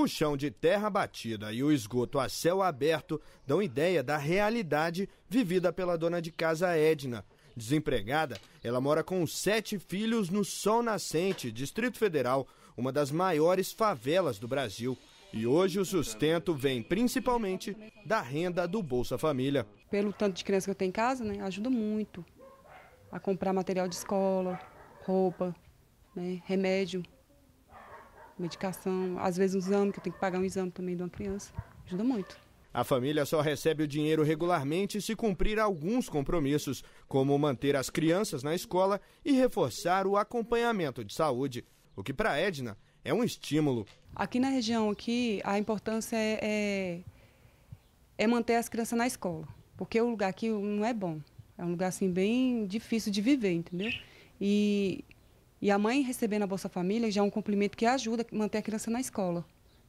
O chão de terra batida e o esgoto a céu aberto dão ideia da realidade vivida pela dona de casa Edna. Desempregada, ela mora com sete filhos no Sol Nascente, Distrito Federal, uma das maiores favelas do Brasil. E hoje o sustento vem principalmente da renda do Bolsa Família. Pelo tanto de criança que eu tenho em casa, né, ajuda muito a comprar material de escola, roupa, né, remédio medicação, às vezes um exame, que eu tenho que pagar um exame também de uma criança. Ajuda muito. A família só recebe o dinheiro regularmente se cumprir alguns compromissos, como manter as crianças na escola e reforçar o acompanhamento de saúde, o que para Edna é um estímulo. Aqui na região aqui, a importância é, é, é manter as crianças na escola, porque o lugar aqui não é bom. É um lugar assim bem difícil de viver, entendeu? E e a mãe recebendo a Bolsa Família já é um cumprimento que ajuda a manter a criança na escola.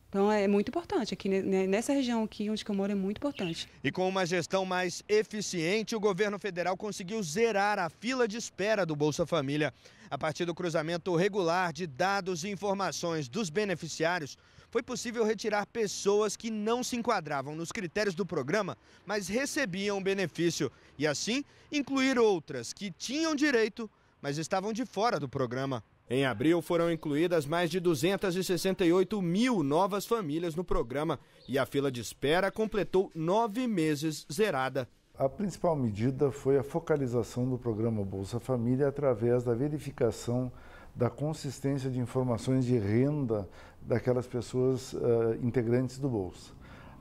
Então é muito importante aqui né, né, nessa região aqui onde eu moro é muito importante. E com uma gestão mais eficiente, o governo federal conseguiu zerar a fila de espera do Bolsa Família. A partir do cruzamento regular de dados e informações dos beneficiários, foi possível retirar pessoas que não se enquadravam nos critérios do programa, mas recebiam benefício e assim incluir outras que tinham direito mas estavam de fora do programa. Em abril foram incluídas mais de 268 mil novas famílias no programa e a fila de espera completou nove meses zerada. A principal medida foi a focalização do programa Bolsa Família através da verificação da consistência de informações de renda daquelas pessoas uh, integrantes do Bolsa.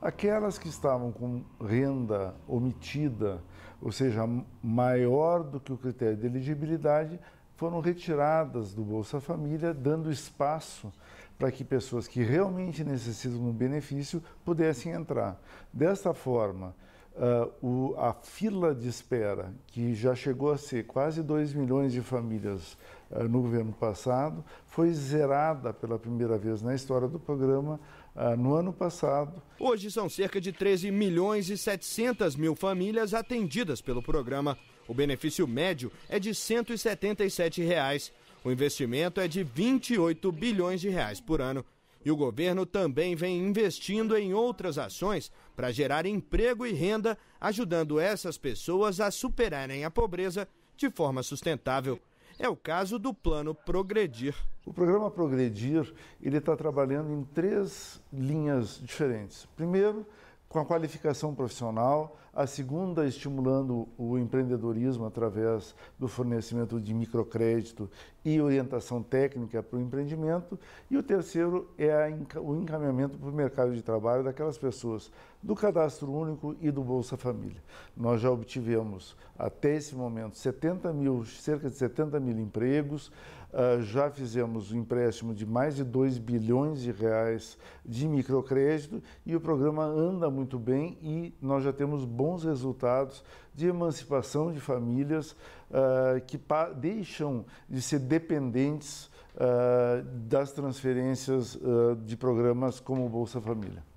Aquelas que estavam com renda omitida, ou seja, maior do que o critério de elegibilidade, foram retiradas do Bolsa Família, dando espaço para que pessoas que realmente necessitam do benefício pudessem entrar. Desta forma, Uh, o, a fila de espera, que já chegou a ser quase 2 milhões de famílias uh, no governo passado, foi zerada pela primeira vez na história do programa uh, no ano passado. Hoje são cerca de 13 milhões e 700 mil famílias atendidas pelo programa. O benefício médio é de R$ 177. Reais. O investimento é de 28 bilhões de reais por ano. E o governo também vem investindo em outras ações para gerar emprego e renda, ajudando essas pessoas a superarem a pobreza de forma sustentável. É o caso do Plano Progredir. O programa Progredir ele está trabalhando em três linhas diferentes. Primeiro, com a qualificação profissional, a segunda estimulando o empreendedorismo através do fornecimento de microcrédito e orientação técnica para o empreendimento, e o terceiro é o encaminhamento para o mercado de trabalho daquelas pessoas do cadastro único e do Bolsa Família. Nós já obtivemos até esse momento 70 mil, cerca de 70 mil empregos, ah, já fizemos um empréstimo de mais de 2 bilhões de reais de microcrédito e o programa anda muito bem e nós já temos bons bons resultados de emancipação de famílias uh, que deixam de ser dependentes uh, das transferências uh, de programas como Bolsa Família.